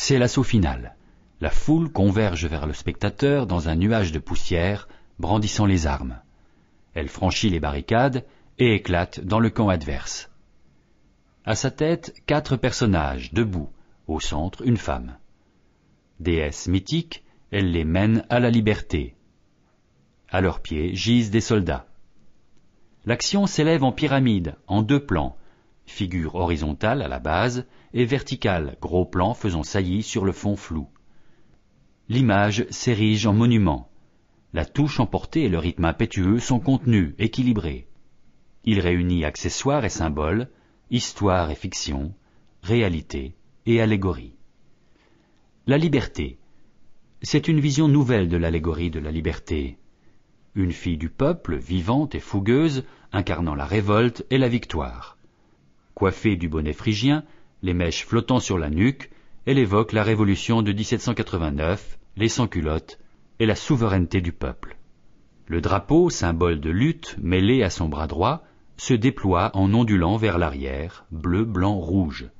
C'est l'assaut final. La foule converge vers le spectateur dans un nuage de poussière, brandissant les armes. Elle franchit les barricades et éclate dans le camp adverse. À sa tête, quatre personnages, debout, au centre une femme. Déesse mythique, elle les mène à la liberté. À leurs pieds gisent des soldats. L'action s'élève en pyramide, en deux plans, figure horizontale à la base et verticale, gros plan faisant saillie sur le fond flou. L'image s'érige en monument. La touche emportée et le rythme impétueux sont contenus, équilibrés. Il réunit accessoires et symboles, histoire et fiction, réalité et allégorie. La liberté. C'est une vision nouvelle de l'allégorie de la liberté. Une fille du peuple, vivante et fougueuse, incarnant la révolte et la victoire coiffée du bonnet phrygien, les mèches flottant sur la nuque, elle évoque la révolution de 1789, les sans-culottes et la souveraineté du peuple. Le drapeau, symbole de lutte, mêlé à son bras droit, se déploie en ondulant vers l'arrière, bleu, blanc, rouge,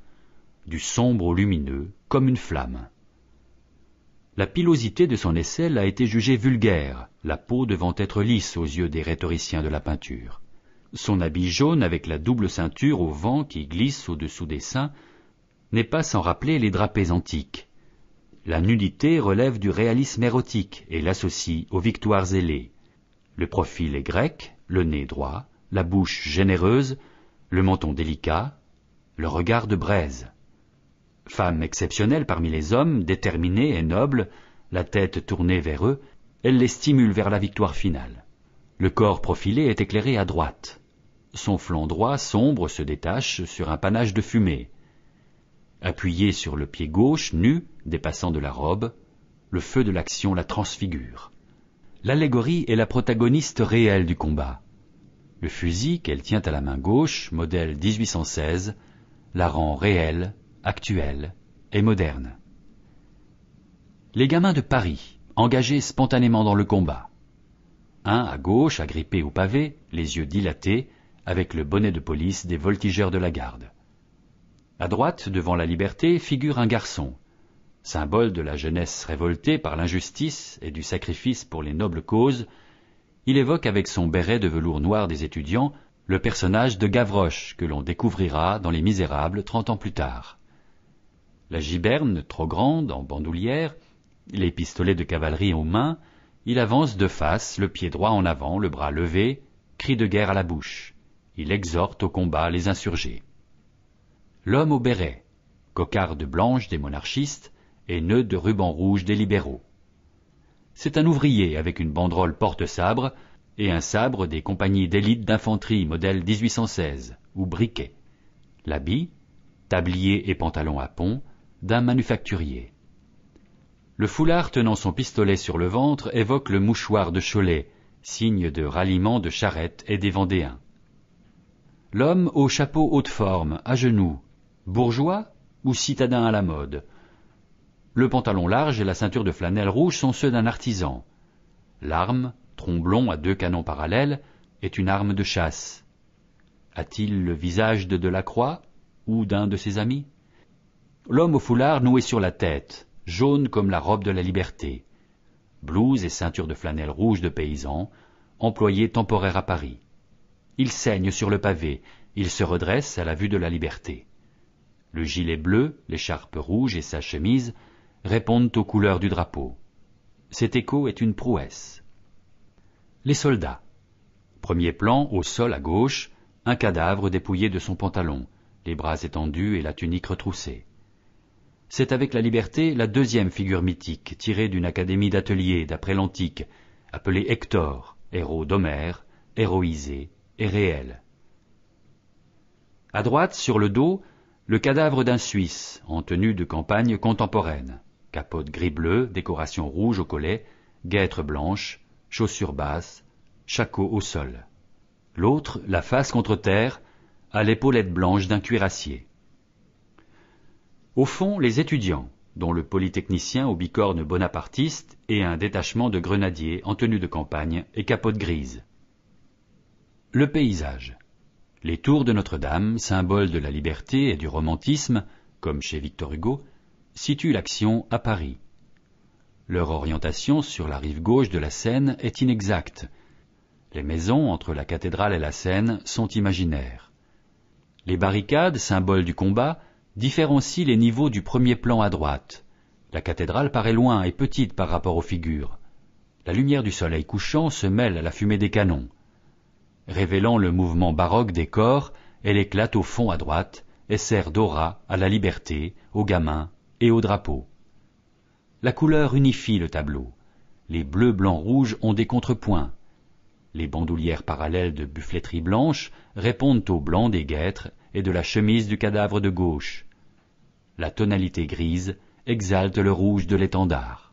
du sombre au lumineux, comme une flamme. La pilosité de son aisselle a été jugée vulgaire, la peau devant être lisse aux yeux des rhétoriciens de la peinture. Son habit jaune avec la double ceinture au vent qui glisse au-dessous des seins n'est pas sans rappeler les drapés antiques. La nudité relève du réalisme érotique et l'associe aux victoires ailées. Le profil est grec, le nez droit, la bouche généreuse, le menton délicat, le regard de braise. Femme exceptionnelle parmi les hommes, déterminée et noble, la tête tournée vers eux, elle les stimule vers la victoire finale. Le corps profilé est éclairé à droite. Son flanc droit sombre se détache sur un panache de fumée. Appuyé sur le pied gauche, nu, dépassant de la robe, le feu de l'action la transfigure. L'allégorie est la protagoniste réelle du combat. Le fusil qu'elle tient à la main gauche, modèle 1816, la rend réelle, actuelle et moderne. Les gamins de Paris, engagés spontanément dans le combat, un à gauche, agrippé au pavé, les yeux dilatés, avec le bonnet de police des voltigeurs de la garde. À droite, devant la liberté, figure un garçon, symbole de la jeunesse révoltée par l'injustice et du sacrifice pour les nobles causes, il évoque avec son béret de velours noir des étudiants le personnage de Gavroche que l'on découvrira dans Les Misérables trente ans plus tard. La giberne, trop grande, en bandoulière, les pistolets de cavalerie aux mains, il avance de face, le pied droit en avant, le bras levé, cri de guerre à la bouche. Il exhorte au combat les insurgés. L'homme au béret, cocarde blanche des monarchistes et nœud de ruban rouge des libéraux. C'est un ouvrier avec une banderole porte-sabre et un sabre des compagnies d'élite d'infanterie modèle 1816 ou briquet. L'habit, tablier et pantalon à pont, d'un manufacturier. Le foulard tenant son pistolet sur le ventre évoque le mouchoir de Cholet, signe de ralliement de charrettes et des Vendéens. L'homme au chapeau haute forme, à genoux, bourgeois ou citadin à la mode. Le pantalon large et la ceinture de flanelle rouge sont ceux d'un artisan. L'arme, tromblon à deux canons parallèles, est une arme de chasse. A-t-il le visage de Delacroix ou d'un de ses amis L'homme au foulard noué sur la tête, jaune comme la robe de la liberté, blouse et ceinture de flanelle rouge de paysan, employé temporaire à Paris. Il saigne sur le pavé, il se redresse à la vue de la liberté. Le gilet bleu, l'écharpe rouge et sa chemise répondent aux couleurs du drapeau. Cet écho est une prouesse. Les soldats. Premier plan, au sol à gauche, un cadavre dépouillé de son pantalon, les bras étendus et la tunique retroussée. C'est avec la liberté la deuxième figure mythique, tirée d'une académie d'ateliers d'après l'Antique, appelée Hector, héros d'Homère, héroïsé et réel. À droite, sur le dos, le cadavre d'un Suisse en tenue de campagne contemporaine, capote gris-bleu, décoration rouge au collet, guêtres blanche, chaussures basses, shako au sol. L'autre, la face contre terre, à l'épaulette blanche d'un cuirassier. Au fond, les étudiants, dont le polytechnicien au bicorne bonapartiste et un détachement de grenadiers en tenue de campagne et capote grise. Le paysage. Les tours de Notre-Dame, symbole de la liberté et du romantisme, comme chez Victor Hugo, situent l'action à Paris. Leur orientation sur la rive gauche de la Seine est inexacte. Les maisons entre la cathédrale et la Seine sont imaginaires. Les barricades, symboles du combat, différencie les niveaux du premier plan à droite. La cathédrale paraît loin et petite par rapport aux figures. La lumière du soleil couchant se mêle à la fumée des canons. Révélant le mouvement baroque des corps, elle éclate au fond à droite et sert d'aura à la liberté, aux gamins et aux drapeaux. La couleur unifie le tableau. Les bleus, blancs, rouges ont des contrepoints. Les bandoulières parallèles de buffleterie blanche répondent au blanc des guêtres et de la chemise du cadavre de gauche la tonalité grise exalte le rouge de l'étendard.